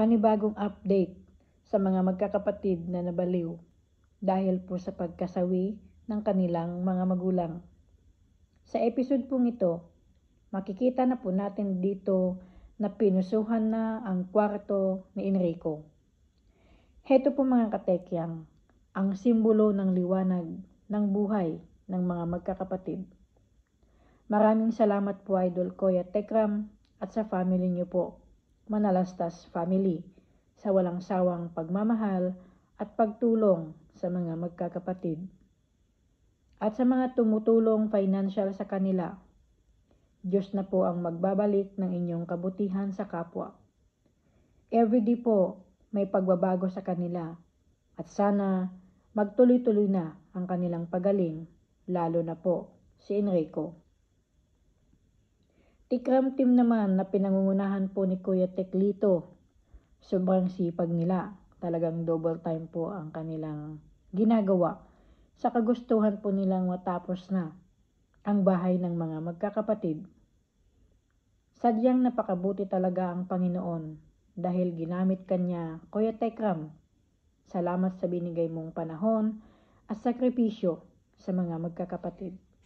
panibagong update sa mga magkakapatid na nabaliw dahil po sa pagkasawi ng kanilang mga magulang. Sa episode pong ito, makikita na po natin dito na pinusuhan na ang kwarto ni Enrico. Heto po mga katekyang, ang simbolo ng liwanag ng buhay ng mga magkakapatid. Maraming salamat po Idol Koya Tekram at sa family niyo po Manalastas Family sa walang sawang pagmamahal at pagtulong sa mga magkakapatid at sa mga tumutulong financial sa kanila. Diyos na po ang magbabalik ng inyong kabutihan sa kapwa. Every day po may pagbabago sa kanila at sana magtuloy-tuloy na ang kanilang pagaling, lalo na po si Enrico. Tikram team naman na pinangungunahan po ni Kuya Teklito. Sobrang sipag nila. Talagang double time po ang kanilang ginagawa. Sa kagustuhan po nilang matapos na ang bahay ng mga magkakapatid. Sadyang napakabuti talaga ang Panginoon dahil ginamit kanya Kuya Tekram. Salamat sa binigay mong panahon at sakripisyo sa mga magkakapatid.